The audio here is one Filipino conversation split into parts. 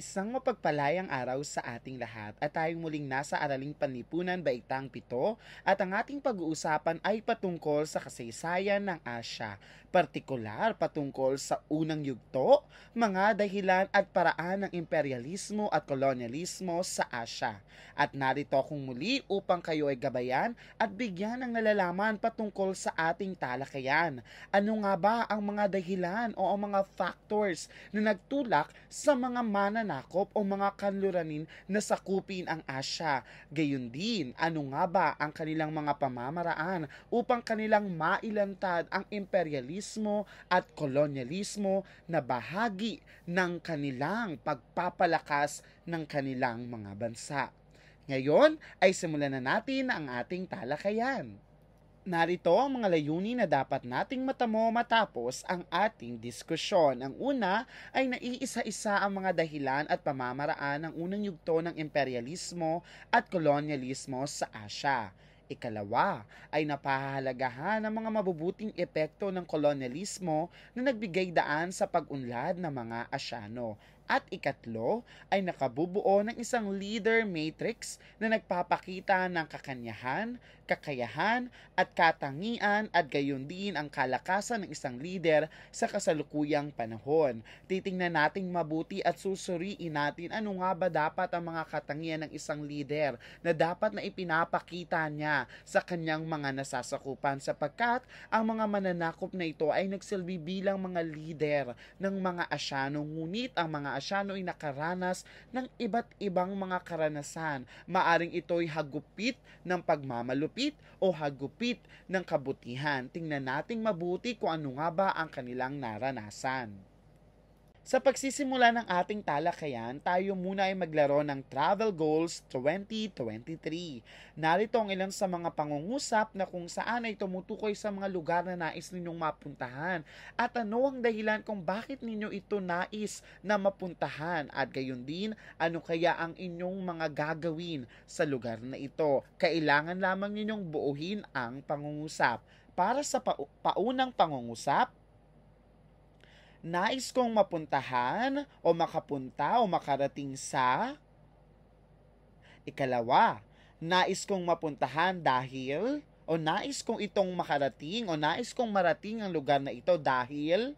Isang mapagpalayang araw sa ating lahat at tayong muling nasa Araling Panlipunan Baitang 7 at ang ating pag-uusapan ay patungkol sa kasaysayan ng Asya partikular patungkol sa unang yugto, mga dahilan at paraan ng imperialismo at kolonyalismo sa Asya. At narito akong muli upang kayo ay gabayan at bigyan ng nalalaman patungkol sa ating talakayan. Ano nga ba ang mga dahilan o ang mga factors na nagtulak sa mga mananakop o mga kanluranin na sakupin ang Asya? Gayun din, ano nga ba ang kanilang mga pamamaraan upang kanilang mailantad ang imperialismo imperialismo at kolonyalismo na bahagi ng kanilang pagpapalakas ng kanilang mga bansa. Ngayon ay simulan na natin ang ating talakayan. Narito ang mga layunin na dapat nating matamo matapos ang ating diskusyon. Ang una ay naiisa-isa ang mga dahilan at pamamaraan ng unang yugto ng imperialismo at kolonyalismo sa Asya. Ikalawa ay napahahalagahan ang mga mabubuting epekto ng kolonyalismo na nagbigay daan sa pag-unlad ng mga Asyano at ikatlo ay nakabubuo ng isang leader matrix na nagpapakita ng kakanyahan, kakayahan at katangian at gayon din ang kalakasan ng isang leader sa kasalukuyang panahon. Titingnan nating mabuti at susuriin natin ano nga ba dapat ang mga katangian ng isang leader na dapat na ipinapakita niya sa kanyang mga nasasakupan sapagkat ang mga mananakop na ito ay nagsilbi bilang mga leader ng mga asyano ngunit ang mga Asyano nakaranas ng iba't ibang mga karanasan. Maaring ito'y hagupit ng pagmamalupit o hagupit ng kabutihan. Tingnan nating mabuti kung ano nga ba ang kanilang naranasan. Sa pagsisimula ng ating talakayan, tayo muna ay maglaro ng Travel Goals 2023. Narito ang ilan sa mga pangungusap na kung saan ay tumutukoy sa mga lugar na nais ninyong mapuntahan at ano ang dahilan kung bakit ninyo ito nais na mapuntahan at gayon din ano kaya ang inyong mga gagawin sa lugar na ito. Kailangan lamang ninyong buuhin ang pangungusap. Para sa pa- paunang pangungusap, nais kong mapuntahan o makapunta o makarating sa Ikalawa, nais kong mapuntahan dahil o nais kong itong makarating o nais kong marating ang lugar na ito dahil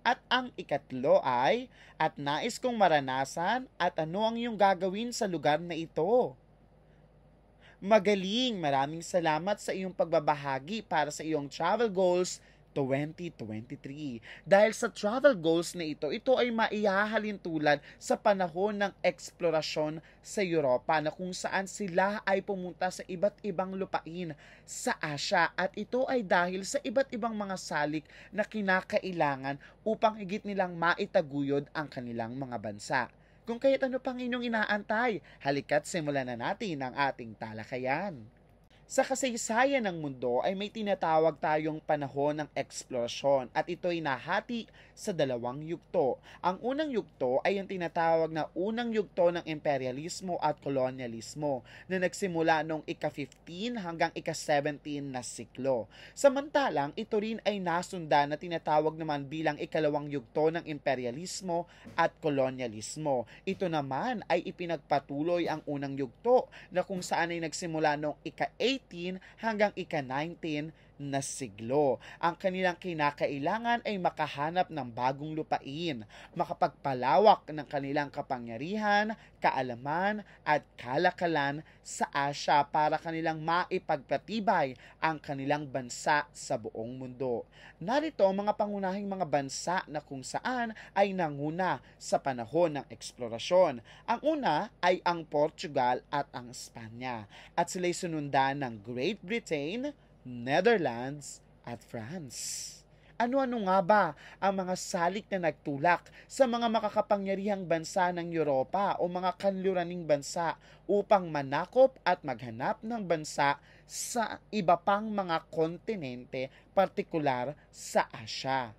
at ang ikatlo ay at nais kong maranasan at ano ang iyong gagawin sa lugar na ito. Magaling! Maraming salamat sa iyong pagbabahagi para sa iyong travel goals 2023. Dahil sa travel goals na ito, ito ay maihahalin tulad sa panahon ng eksplorasyon sa Europa na kung saan sila ay pumunta sa iba't ibang lupain sa Asia at ito ay dahil sa iba't ibang mga salik na kinakailangan upang higit nilang maitaguyod ang kanilang mga bansa. Kung kaya't ano pang inyong inaantay, halika't simulan na natin ang ating talakayan. Sa kasaysayan ng mundo ay may tinatawag tayong panahon ng eksplorasyon at ito ay nahati sa dalawang yugto. Ang unang yugto ay ang tinatawag na unang yugto ng imperialismo at kolonyalismo na nagsimula noong ika-15 hanggang ika-17 na siklo. Samantalang ito rin ay nasunda na tinatawag naman bilang ikalawang yugto ng imperialismo at kolonyalismo. Ito naman ay ipinagpatuloy ang unang yugto na kung saan ay nagsimula noong ika-8 ika-18 hanggang ika-19 na siglo. Ang kanilang kinakailangan ay makahanap ng bagong lupain, makapagpalawak ng kanilang kapangyarihan, kaalaman at kalakalan sa Asya para kanilang maipagpatibay ang kanilang bansa sa buong mundo. Narito ang mga pangunahing mga bansa na kung saan ay nanguna sa panahon ng eksplorasyon. Ang una ay ang Portugal at ang Espanya at sila'y sunundan ng Great Britain, Netherlands at France. Ano-ano nga ba ang mga salik na nagtulak sa mga makakapangyarihang bansa ng Europa o mga kanluraning bansa upang manakop at maghanap ng bansa sa iba pang mga kontinente, partikular sa Asya?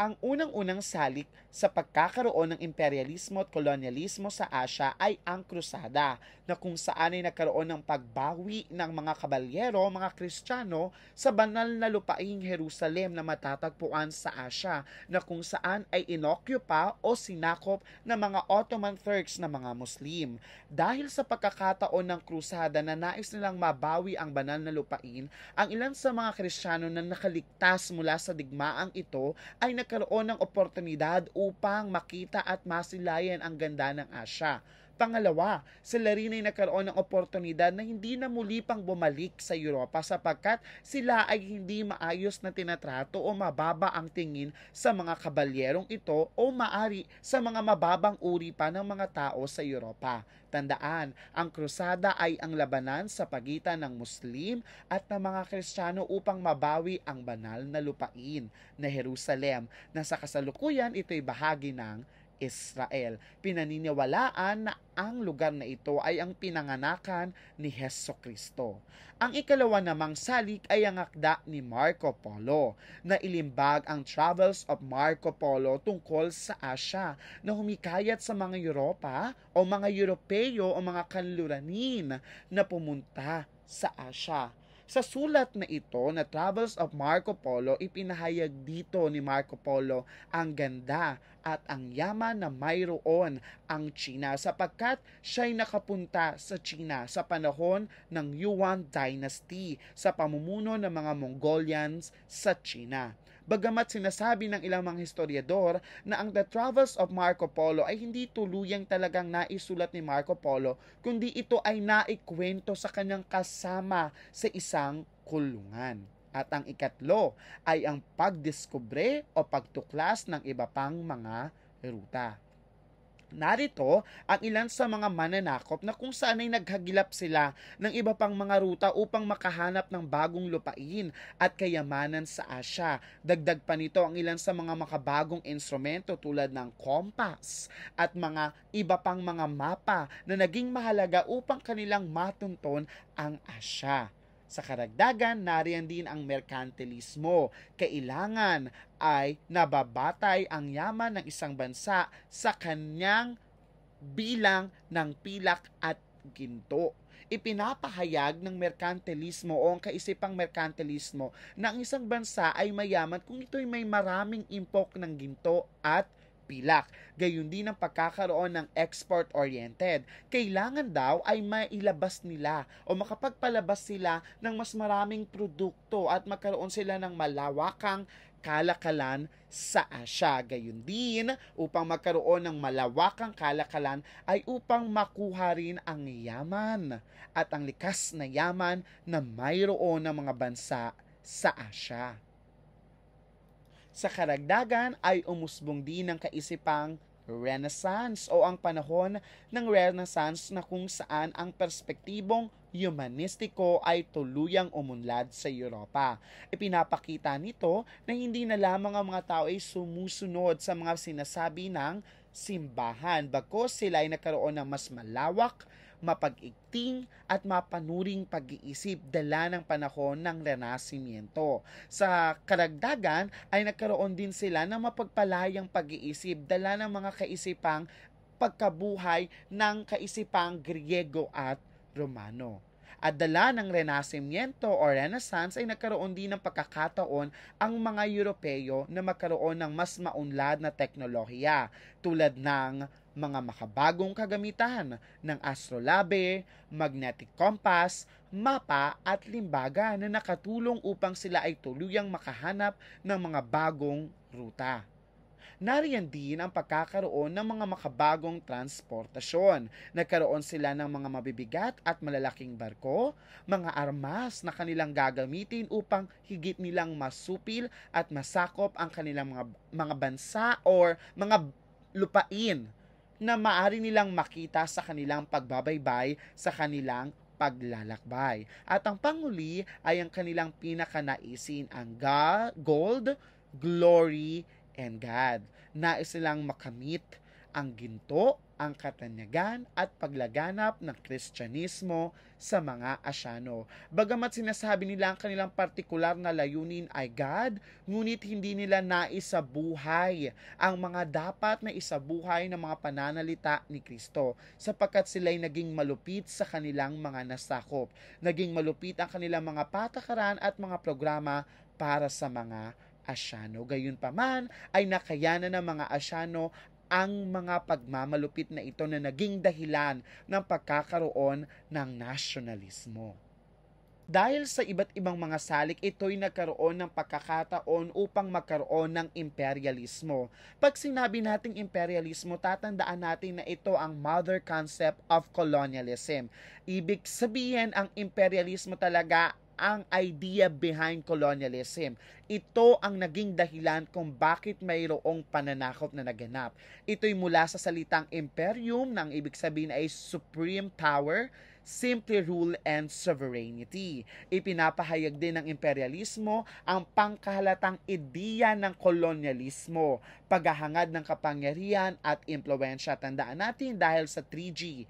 Ang unang-unang salik sa pagkakaroon ng imperialismo at kolonyalismo sa Asya ay ang krusada na kung saan ay nagkaroon ng pagbawi ng mga kabalyero, mga Kristiyano sa banal na lupaing Jerusalem na matatagpuan sa Asya na kung saan ay inokyopa o sinakop ng mga Ottoman Turks na mga Muslim. Dahil sa pagkakataon ng krusada na nais nilang mabawi ang banal na lupain, ang ilan sa mga Kristiyano na nakaligtas mula sa digmaang ito ay nagkaroon ng oportunidad upang makita at masilayan ang ganda ng Asya. Pangalawa, sila rin ay nagkaroon ng oportunidad na hindi na muli pang bumalik sa Europa sapagkat sila ay hindi maayos na tinatrato o mababa ang tingin sa mga kabalyerong ito o maari sa mga mababang uri pa ng mga tao sa Europa. Tandaan, ang krusada ay ang labanan sa pagitan ng Muslim at ng mga Kristiyano upang mabawi ang banal na lupain na Jerusalem na sa kasalukuyan ito'y bahagi ng Israel. Pinaniniwalaan na ang lugar na ito ay ang pinanganakan ni Heso Kristo. Ang ikalawa namang salik ay ang akda ni Marco Polo na ilimbag ang Travels of Marco Polo tungkol sa Asya na humikayat sa mga Europa o mga Europeo o mga kanluranin na pumunta sa Asya sa sulat na ito na Travels of Marco Polo, ipinahayag dito ni Marco Polo ang ganda at ang yaman na mayroon ang China sapagkat siya'y nakapunta sa China sa panahon ng Yuan Dynasty sa pamumuno ng mga Mongolians sa China. Bagamat sinasabi ng ilang mga historiador na ang The Travels of Marco Polo ay hindi tuluyang talagang naisulat ni Marco Polo, kundi ito ay naikwento sa kanyang kasama sa isang kulungan. At ang ikatlo ay ang pagdiskubre o pagtuklas ng iba pang mga ruta. Narito ang ilan sa mga mananakop na kung saan ay naghagilap sila ng iba pang mga ruta upang makahanap ng bagong lupain at kayamanan sa Asya. Dagdag pa nito ang ilan sa mga makabagong instrumento tulad ng kompas at mga iba pang mga mapa na naging mahalaga upang kanilang matunton ang Asya. Sa karagdagan, nariyan din ang merkantilismo. Kailangan ay nababatay ang yaman ng isang bansa sa kanyang bilang ng pilak at ginto. Ipinapahayag ng merkantilismo o ang kaisipang merkantilismo na ang isang bansa ay mayaman kung ito'y may maraming impok ng ginto at pilak. Gayun din ang pagkakaroon ng export-oriented. Kailangan daw ay mailabas nila o makapagpalabas sila ng mas maraming produkto at magkaroon sila ng malawakang kalakalan sa Asya. Gayun din, upang magkaroon ng malawakang kalakalan ay upang makuha rin ang yaman at ang likas na yaman na mayroon ng mga bansa sa Asya. Sa karagdagan ay umusbong din ng kaisipang Renaissance o ang panahon ng Renaissance na kung saan ang perspektibong humanistiko ay tuluyang umunlad sa Europa. Ipinapakita nito na hindi na lamang ang mga tao ay sumusunod sa mga sinasabi ng simbahan bagkos sila ay nagkaroon ng mas malawak mapag igting at mapanuring pag-iisip dala ng panahon ng Renascimento. Sa karagdagan ay nagkaroon din sila ng mapagpalayang pag-iisip dala ng mga kaisipang pagkabuhay ng kaisipang Griego at Romano. At dala ng Renascimento o Renaissance ay nagkaroon din ng pagkakataon ang mga Europeo na magkaroon ng mas maunlad na teknolohiya tulad ng mga makabagong kagamitan ng astrolabe, magnetic compass, mapa at limbaga na nakatulong upang sila ay tuluyang makahanap ng mga bagong ruta. Nariyan din ang pagkakaroon ng mga makabagong transportasyon. Nagkaroon sila ng mga mabibigat at malalaking barko, mga armas na kanilang gagamitin upang higit nilang masupil at masakop ang kanilang mga, mga bansa or mga lupain na maari nilang makita sa kanilang pagbabaybay sa kanilang paglalakbay. At ang panguli ay ang kanilang pinakanaisin ang gold, glory, and God. Nais nilang makamit ang ginto, ang katanyagan at paglaganap ng Kristyanismo sa mga Asyano. Bagamat sinasabi nila ang kanilang partikular na layunin ay God, ngunit hindi nila naisabuhay ang mga dapat na isabuhay ng mga pananalita ni Kristo sapagkat sila'y naging malupit sa kanilang mga nasakop. Naging malupit ang kanilang mga patakaran at mga programa para sa mga Asyano. Gayunpaman ay nakayanan ng mga Asyano ang mga pagmamalupit na ito na naging dahilan ng pagkakaroon ng nasyonalismo. Dahil sa iba't ibang mga salik, ito'y nagkaroon ng pagkakataon upang magkaroon ng imperialismo. Pag sinabi nating imperialismo, tatandaan natin na ito ang mother concept of colonialism. Ibig sabihin, ang imperialismo talaga ang idea behind colonialism. Ito ang naging dahilan kung bakit mayroong pananakop na naganap. Ito'y mula sa salitang imperium nang ibig sabihin ay supreme power, simply rule and sovereignty. Ipinapahayag din ng imperialismo ang pangkahalatang ideya ng kolonyalismo, paghahangad ng kapangyarihan at impluensya. Tandaan natin dahil sa 3G,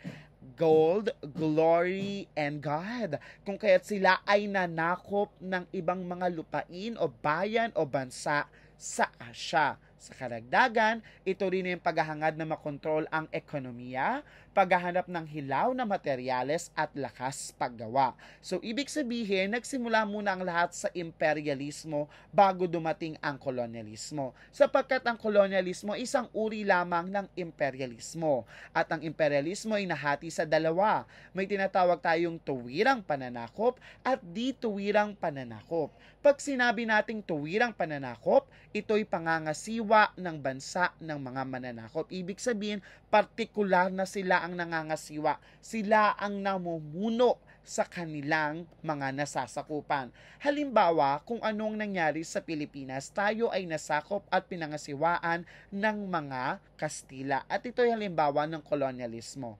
gold, glory, and God. Kung kaya't sila ay nanakop ng ibang mga lupain o bayan o bansa sa Asya sa karagdagan, ito rin yung paghahangad na makontrol ang ekonomiya, paghahanap ng hilaw na materyales at lakas paggawa. So ibig sabihin, nagsimula muna ang lahat sa imperialismo bago dumating ang kolonyalismo. Sapagkat ang kolonyalismo isang uri lamang ng imperialismo. At ang imperialismo ay nahati sa dalawa. May tinatawag tayong tuwirang pananakop at di tuwirang pananakop. Pag sinabi nating tuwirang pananakop, ito'y pangangasiwa kapwa ng bansa ng mga mananakop. Ibig sabihin, partikular na sila ang nangangasiwa. Sila ang namumuno sa kanilang mga nasasakupan. Halimbawa, kung anong nangyari sa Pilipinas, tayo ay nasakop at pinangasiwaan ng mga Kastila. At ito ay halimbawa ng kolonyalismo.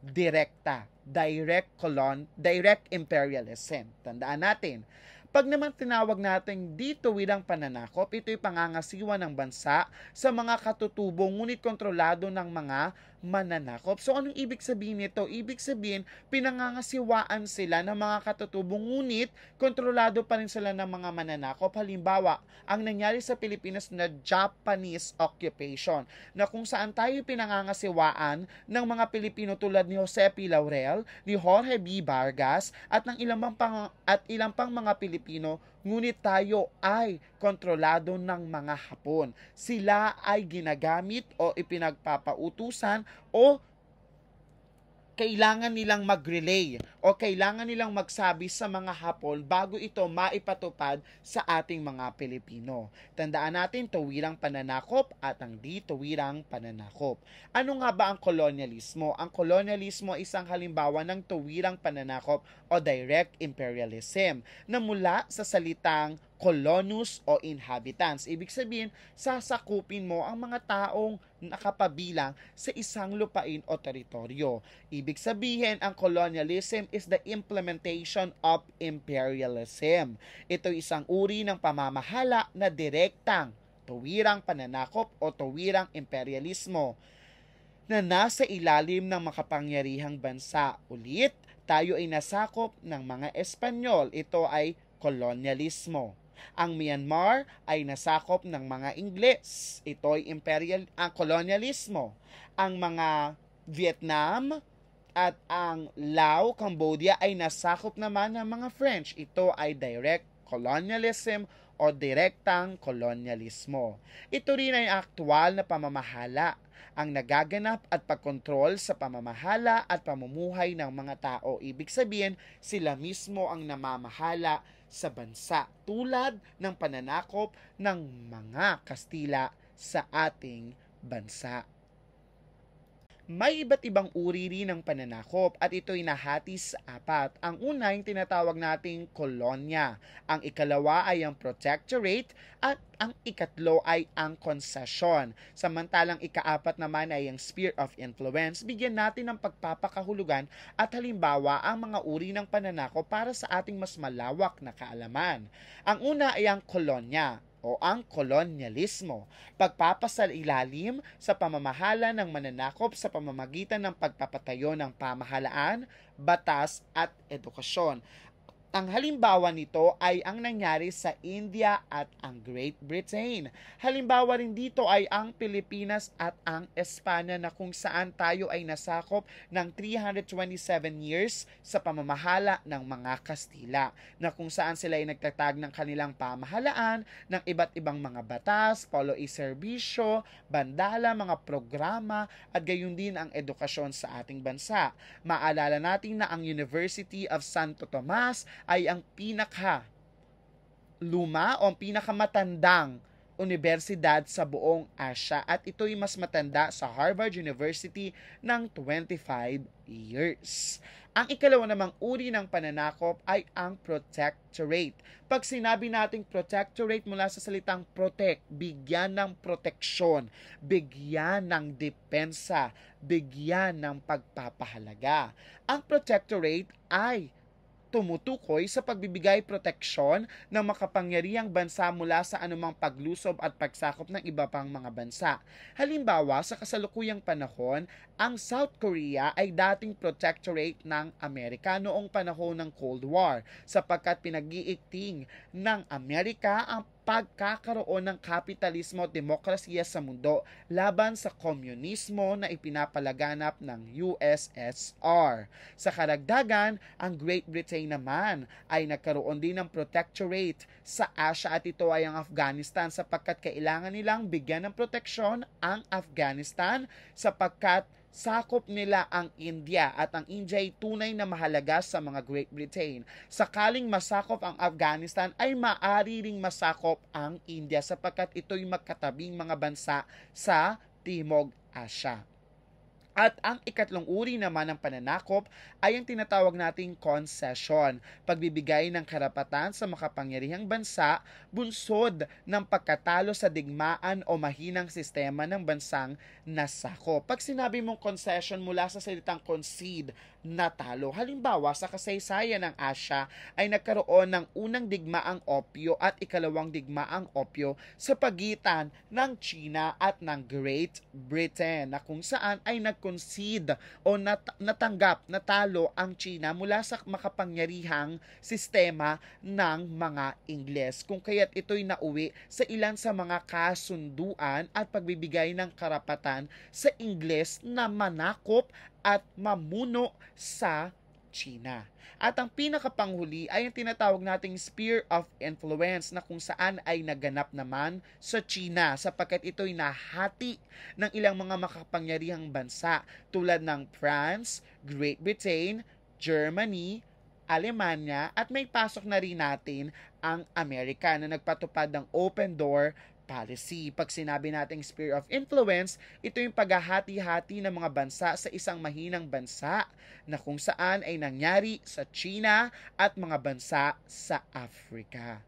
Direkta, direct colon, direct imperialism. Tandaan natin, pag naman tinawag natin dito bilang pananakop, ito'y pangangasiwa ng bansa sa mga katutubo ngunit kontrolado ng mga mananakop. So anong ibig sabihin nito? Ibig sabihin, pinangangasiwaan sila ng mga katutubo. ngunit kontrolado pa rin sila ng mga mananakop. Halimbawa, ang nangyari sa Pilipinas na Japanese occupation na kung saan tayo pinangangasiwaan ng mga Pilipino tulad ni Jose P. Laurel, ni Jorge B. Vargas at ng ilang pang, at ilang pang mga Pilipino Ngunit tayo ay kontrolado ng mga Hapon. Sila ay ginagamit o ipinagpapautusan o kailangan nilang mag-relay o kailangan nilang magsabi sa mga hapon bago ito maipatupad sa ating mga Pilipino. Tandaan natin, tuwirang pananakop at ang di tuwirang pananakop. Ano nga ba ang kolonyalismo? Ang kolonyalismo ay isang halimbawa ng tuwirang pananakop o direct imperialism na mula sa salitang colonus o inhabitants. Ibig sabihin, sasakupin mo ang mga taong nakapabilang sa isang lupain o teritoryo. Ibig sabihin, ang colonialism is the implementation of imperialism. Ito isang uri ng pamamahala na direktang tuwirang pananakop o tuwirang imperialismo na nasa ilalim ng makapangyarihang bansa. Ulit, tayo ay nasakop ng mga Espanyol. Ito ay kolonyalismo. Ang Myanmar ay nasakop ng mga Ingles. Ito ay imperial ang kolonyalismo. Ang mga Vietnam at ang Lao, Cambodia ay nasakop naman ng mga French. Ito ay direct colonialism o direktang kolonyalismo. Ito rin ay aktual na pamamahala, ang nagaganap at pagkontrol sa pamamahala at pamumuhay ng mga tao. Ibig sabihin, sila mismo ang namamahala sa bansa tulad ng pananakop ng mga Kastila sa ating bansa. May iba't ibang uri rin ng pananakop at ito ay nahati sa apat. Ang una yung tinatawag nating kolonya, ang ikalawa ay ang protectorate at ang ikatlo ay ang concession. Samantalang ikaapat naman ay ang sphere of influence. Bigyan natin ng pagpapakahulugan at halimbawa ang mga uri ng pananakop para sa ating mas malawak na kaalaman. Ang una ay ang kolonya o ang kolonyalismo, pagpapasal ilalim sa pamamahala ng mananakop sa pamamagitan ng pagpapatayo ng pamahalaan, batas at edukasyon. Ang halimbawa nito ay ang nangyari sa India at ang Great Britain. Halimbawa rin dito ay ang Pilipinas at ang Espanya na kung saan tayo ay nasakop ng 327 years sa pamamahala ng mga Kastila na kung saan sila ay nagtatag ng kanilang pamahalaan ng iba't ibang mga batas, polo e serbisyo, bandala, mga programa at gayon din ang edukasyon sa ating bansa. Maalala natin na ang University of Santo Tomas ay ang pinaka luma o ang pinakamatandang universidad sa buong Asia at ito'y mas matanda sa Harvard University ng 25 years. Ang ikalawa namang uri ng pananakop ay ang protectorate. Pag sinabi nating protectorate mula sa salitang protect, bigyan ng proteksyon, bigyan ng depensa, bigyan ng pagpapahalaga. Ang protectorate ay tumutukoy sa pagbibigay proteksyon ng makapangyarihang bansa mula sa anumang paglusob at pagsakop ng iba pang mga bansa. Halimbawa, sa kasalukuyang panahon, ang South Korea ay dating protectorate ng Amerika noong panahon ng Cold War sapagkat pinag iikting ng Amerika ang pagkakaroon ng kapitalismo at demokrasya sa mundo laban sa komunismo na ipinapalaganap ng USSR. Sa karagdagan, ang Great Britain naman ay nagkaroon din ng protectorate sa Asia at ito ay ang Afghanistan sapagkat kailangan nilang bigyan ng proteksyon ang Afghanistan sapagkat sakop nila ang India at ang India ay tunay na mahalaga sa mga Great Britain. Sakaling masakop ang Afghanistan ay maaari ring masakop ang India sapagkat ito'y magkatabing mga bansa sa Timog Asya. At ang ikatlong uri naman ng pananakop ay ang tinatawag nating concession, pagbibigay ng karapatan sa makapangyarihang bansa bunsod ng pagkatalo sa digmaan o mahinang sistema ng bansang nasako. Pag sinabi mong concession mula sa salitang concede, natalo. Halimbawa, sa kasaysayan ng Asya ay nagkaroon ng unang digmaang opyo at ikalawang digmaang opyo sa pagitan ng China at ng Great Britain na kung saan ay nag na-concede o nat- natanggap, natalo ang China mula sa makapangyarihang sistema ng mga Ingles. Kung kaya't ito'y nauwi sa ilan sa mga kasunduan at pagbibigay ng karapatan sa Ingles na manakop at mamuno sa China. At ang pinakapanghuli ay ang tinatawag nating sphere of influence na kung saan ay naganap naman sa China sapagkat ito'y nahati ng ilang mga makapangyarihang bansa tulad ng France, Great Britain, Germany, Alemanya at may pasok na rin natin ang Amerika na nagpatupad ng open door policy. Pag sinabi nating sphere of influence, ito yung paghahati-hati ng mga bansa sa isang mahinang bansa na kung saan ay nangyari sa China at mga bansa sa Africa.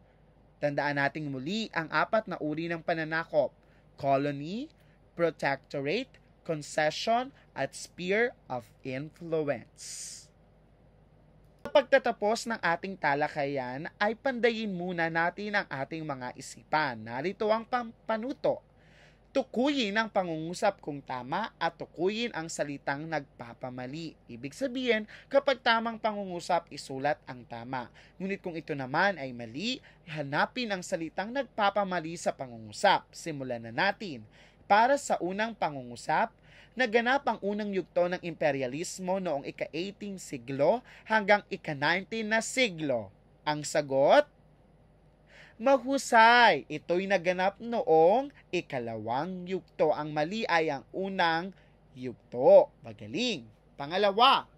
Tandaan nating muli ang apat na uri ng pananakop, colony, protectorate, concession, at sphere of influence. Pagkatapos ng ating talakayan ay pandayin muna natin ang ating mga isipan. Narito ang pampanuto. Tukuyin ang pangungusap kung tama at tukuyin ang salitang nagpapamali. Ibig sabihin, kapag tamang pangungusap, isulat ang tama. Ngunit kung ito naman ay mali, hanapin ang salitang nagpapamali sa pangungusap. Simulan na natin. Para sa unang pangungusap, Naganap ang unang yugto ng imperialismo noong ika-18 siglo hanggang ika-19 na siglo. Ang sagot? Mahusay! Ito'y naganap noong ikalawang yugto. Ang mali ay ang unang yugto. Magaling! Pangalawa,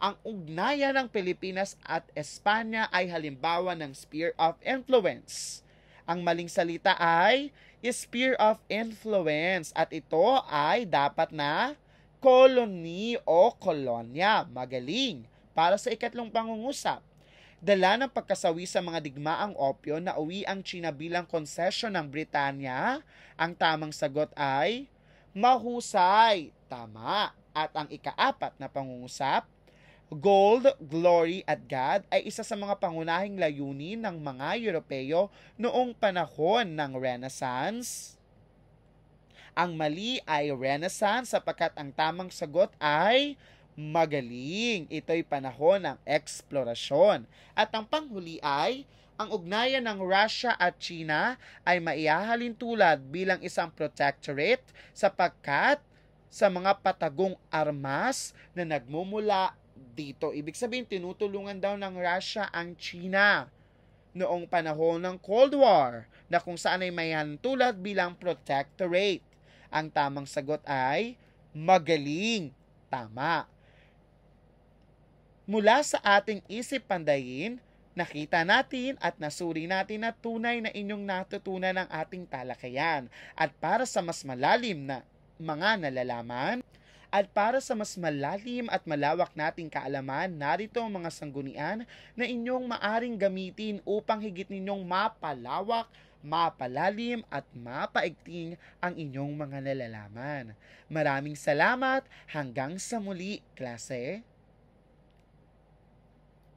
ang ugnayan ng Pilipinas at Espanya ay halimbawa ng sphere of influence. Ang maling salita ay sphere of influence at ito ay dapat na colony o kolonya. Magaling! Para sa ikatlong pangungusap, dala ng pagkasawi sa mga digmaang opyo na uwi ang China bilang konsesyon ng Britanya, ang tamang sagot ay mahusay, tama. At ang ikaapat na pangungusap, Gold, glory at God ay isa sa mga pangunahing layunin ng mga Europeo noong panahon ng Renaissance. Ang mali ay Renaissance sapagkat ang tamang sagot ay magaling. Ito'y panahon ng eksplorasyon. At ang panghuli ay ang ugnayan ng Russia at China ay maihahalin tulad bilang isang protectorate sapagkat sa mga patagong armas na nagmumula dito. Ibig sabihin, tinutulungan daw ng Russia ang China noong panahon ng Cold War na kung saan ay mayan tulad bilang protectorate. Ang tamang sagot ay magaling. Tama. Mula sa ating isip pandayin, nakita natin at nasuri natin na tunay na inyong natutunan ng ating talakayan. At para sa mas malalim na mga nalalaman, at para sa mas malalim at malawak nating kaalaman, narito ang mga sanggunian na inyong maaring gamitin upang higit ninyong mapalawak mapalalim at mapaigting ang inyong mga nalalaman. Maraming salamat hanggang sa muli, klase.